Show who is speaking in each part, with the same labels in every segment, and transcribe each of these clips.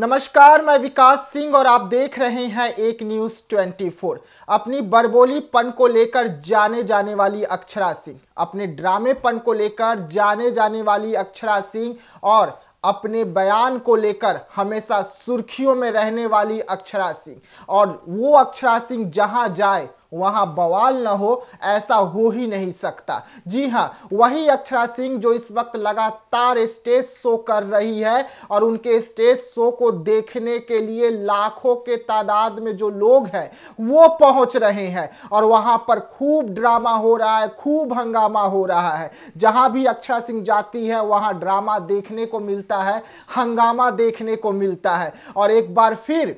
Speaker 1: नमस्कार मैं विकास सिंह और आप देख रहे हैं एक न्यूज 24 अपनी बरबोलीपन को लेकर जाने जाने वाली अक्षरा सिंह अपने ड्रामेपन को लेकर जाने जाने वाली अक्षरा सिंह और अपने बयान को लेकर हमेशा सुर्खियों में रहने वाली अक्षरा सिंह और वो अक्षरा सिंह जहां जाए वहां बवाल न हो ऐसा हो ही नहीं सकता जी हाँ वही अक्षरा सिंह जो इस वक्त लगातार स्टेज शो कर रही है और उनके स्टेज शो को देखने के लिए लाखों के तादाद में जो लोग हैं वो पहुंच रहे हैं और वहां पर खूब ड्रामा हो रहा है खूब हंगामा हो रहा है जहां भी अक्षरा सिंह जाती है वहां ड्रामा देखने को मिलता है हंगामा देखने को मिलता है और एक बार फिर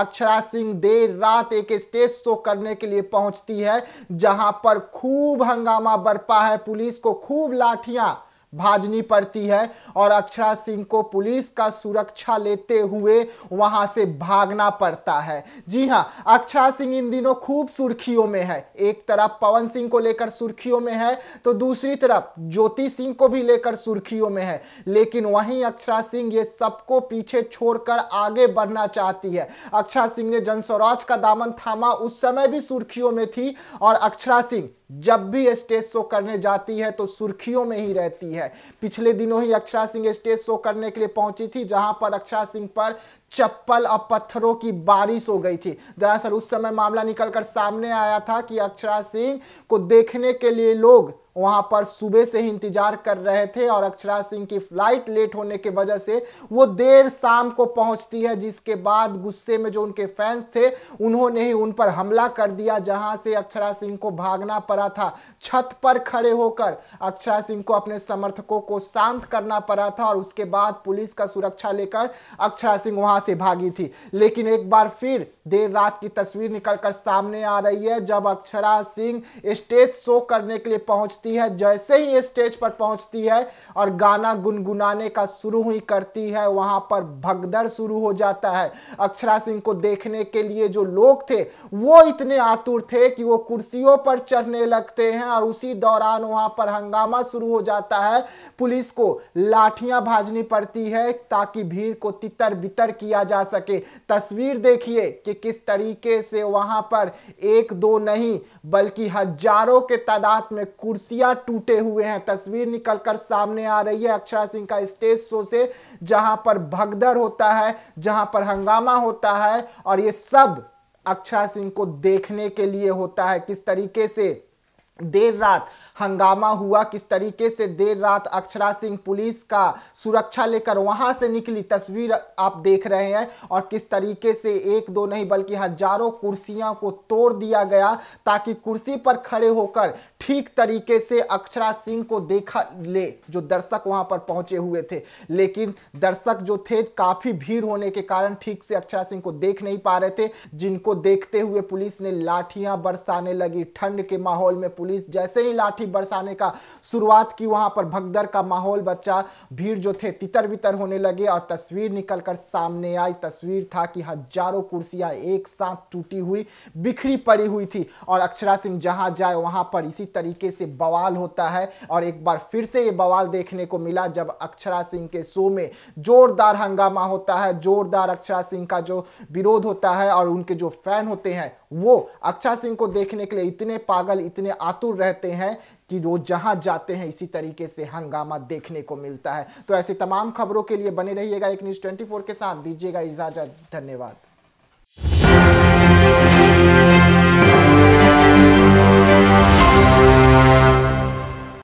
Speaker 1: अक्षरा सिंह देर रात एक स्टेज शो करने के लिए पहुंचती है जहां पर खूब हंगामा बरपा है पुलिस को खूब लाठियां भाजनी पड़ती है और अक्षरा सिंह को पुलिस का सुरक्षा लेते हुए वहां से भागना पड़ता है जी हां अक्षरा सिंह इन दिनों खूब सुर्खियों में है एक तरफ पवन सिंह को लेकर सुर्खियों में है तो दूसरी तरफ ज्योति सिंह को भी लेकर सुर्खियों में है लेकिन वहीं अक्षरा सिंह ये सबको पीछे छोड़कर आगे बढ़ना चाहती है अक्षरा सिंह ने जनस्वराज का दामन थामा उस समय भी सुर्खियों में थी और अक्षरा सिंह जब भी स्टेज शो करने जाती है तो सुर्खियों में ही रहती है पिछले दिनों ही अक्षरा सिंह स्टेज शो करने के लिए पहुंची थी जहां पर अक्षरा सिंह पर चप्पल और पत्थरों की बारिश हो गई थी दरअसल उस समय मामला निकलकर सामने आया था कि अक्षरा सिंह को देखने के लिए लोग वहां पर सुबह से ही इंतजार कर रहे थे और अक्षरा सिंह की फ्लाइट लेट होने की वजह से वो देर शाम को पहुंचती है जिसके बाद गुस्से में जो उनके फैंस थे उन्होंने ही उन पर हमला कर दिया जहां से अक्षरा सिंह को भागना पड़ा था छत पर खड़े होकर अक्षरा सिंह को अपने समर्थकों को शांत करना पड़ा था और उसके बाद पुलिस का सुरक्षा लेकर अक्षरा सिंह वहां से भागी थी लेकिन एक बार फिर देर रात की तस्वीर निकलकर सामने आ रही है जब अक्षरा सिंह स्टेज शो करने के लिए पहुंच पहुंचती है जैसे ही ये स्टेज पर पहुंचती है और गाना गुनगुनाने का शुरू ही करती है वहां पर भगदड़ शुरू हो जाता है अक्षरा सिंह को देखने के लिए जो लोग थे वो इतने आतुर थे कि वो कुर्सियों पर चढ़ने लगते हैं और उसी दौरान वहां पर हंगामा शुरू हो जाता है पुलिस को लाठियां भाजनी पड़ती है ताकि भीड़ को तितर बितर किया जा सके तस्वीर देखिए कि किस तरीके से वहां पर एक दो नहीं बल्कि हजारों के तादाद में कुर्सी कुर्सियां टूटे हुए हैं तस्वीर निकलकर सामने आ रही है अक्षरा सिंह का स्टेज शो से जहां पर भगदड़ होता है जहां पर हंगामा होता है और ये सब अक्षरा सिंह को देखने के लिए होता है किस तरीके से देर रात हंगामा हुआ किस तरीके से देर रात अक्षरा सिंह पुलिस का सुरक्षा लेकर वहां से निकली तस्वीर आप देख रहे हैं और किस तरीके से एक दो नहीं बल्कि हजारों कुर्सियां को तोड़ दिया गया ताकि कुर्सी पर खड़े होकर ठीक तरीके से अक्षरा सिंह को देखा ले जो दर्शक वहां पर पहुंचे हुए थे लेकिन दर्शक जो थे काफ़ी भीड़ होने के कारण ठीक से अक्षरा सिंह को देख नहीं पा रहे थे जिनको देखते हुए पुलिस ने लाठियां बरसाने लगी ठंड के माहौल में पुलिस जैसे ही लाठी बरसाने का शुरुआत की वहां पर भगदर का माहौल बच्चा भीड़ जो थे तितर बितर होने लगे और तस्वीर निकलकर सामने आई तस्वीर था कि हजारों कुर्सियां एक साथ टूटी हुई बिखरी पड़ी हुई थी और अक्षरा सिंह जहां जाए वहां पर इसी तरीके से बवाल होता है और एक बार फिर से ये बवाल देखने को मिला जब अक्षरा सिंह के शो में जोरदार हंगामा होता है जोरदार अक्षरा सिंह का जो विरोध होता है और उनके जो फैन होते हैं वो अक्षरा सिंह को देखने के लिए इतने पागल इतने आ आतुर रहते हैं कि वो जहां जाते हैं इसी तरीके से हंगामा देखने को मिलता है तो ऐसी तमाम खबरों के लिए बने रहिएगा एक न्यूज़ ट्वेंटी के साथ दीजिएगा इजाज़त धन्यवाद